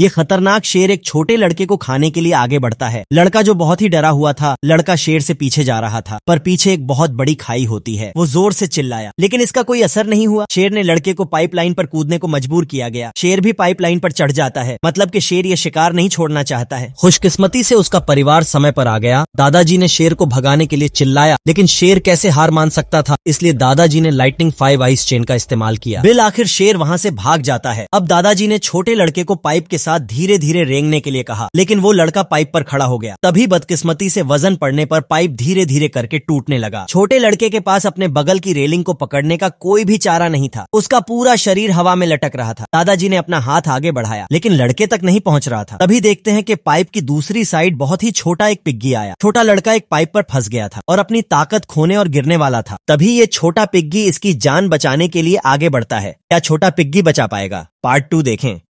ये खतरनाक शेर एक छोटे लड़के को खाने के लिए आगे बढ़ता है लड़का जो बहुत ही डरा हुआ था लड़का शेर से पीछे जा रहा था पर पीछे एक बहुत बड़ी खाई होती है वो जोर से चिल्लाया लेकिन इसका कोई असर नहीं हुआ शेर ने लड़के को पाइपलाइन पर कूदने को मजबूर किया गया शेर भी पाइपलाइन पर चढ़ जाता है मतलब की शेर ये शिकार नहीं छोड़ना चाहता है खुशकिस्मती से उसका परिवार समय पर आ गया दादाजी ने शेर को भगाने के लिए चिल्लाया लेकिन शेर कैसे हार मान सकता था इसलिए दादाजी ने लाइटनिंग फाइव आइस चेन का इस्तेमाल किया बिल आखिर शेर वहाँ ऐसी भाग जाता है अब दादाजी ने छोटे लड़के को पाइप के साथ साथ धीरे धीरे रेंगने के लिए कहा लेकिन वो लड़का पाइप पर खड़ा हो गया तभी बदकिस्मती से वजन पड़ने पर पाइप धीरे धीरे करके टूटने लगा छोटे लड़के के पास अपने बगल की रेलिंग को पकड़ने का कोई भी चारा नहीं था उसका पूरा शरीर हवा में लटक रहा था दादाजी ने अपना हाथ आगे बढ़ाया लेकिन लड़के तक नहीं पहुंच रहा था तभी देखते हैं कि पाइप की दूसरी साइड बहुत ही छोटा एक पिग्गी आया छोटा लड़का एक पाइप पर फंस गया था और अपनी ताकत खोने और गिरने वाला था तभी ये छोटा पिग्गी इसकी जान बचाने के लिए आगे बढ़ता है क्या छोटा पिग्गी बचा पाएगा पार्ट टू देखें